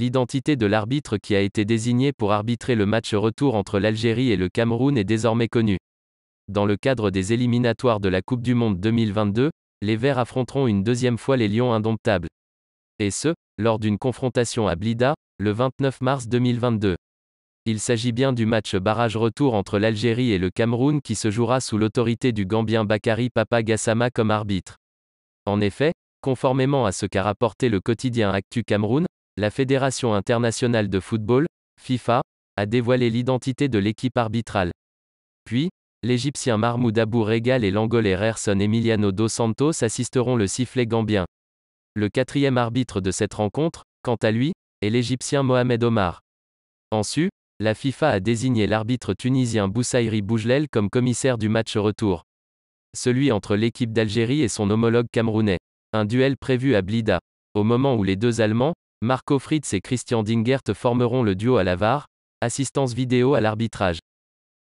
L'identité de l'arbitre qui a été désigné pour arbitrer le match retour entre l'Algérie et le Cameroun est désormais connue. Dans le cadre des éliminatoires de la Coupe du Monde 2022, les Verts affronteront une deuxième fois les Lions indomptables. Et ce, lors d'une confrontation à Blida, le 29 mars 2022. Il s'agit bien du match barrage retour entre l'Algérie et le Cameroun qui se jouera sous l'autorité du Gambien Bakari Papagassama comme arbitre. En effet, conformément à ce qu'a rapporté le quotidien Actu Cameroun, la Fédération internationale de football, FIFA, a dévoilé l'identité de l'équipe arbitrale. Puis, l'Égyptien Mahmoud Abou Regal et l'Angolais Rerson Emiliano dos Santos assisteront le sifflet gambien. Le quatrième arbitre de cette rencontre, quant à lui, est l'Égyptien Mohamed Omar. En su, la FIFA a désigné l'arbitre tunisien Boussaïri Boujlel comme commissaire du match retour. Celui entre l'équipe d'Algérie et son homologue camerounais. Un duel prévu à Blida. Au moment où les deux Allemands, Marco Fritz et Christian Dingert formeront le duo à la VAR, assistance vidéo à l'arbitrage.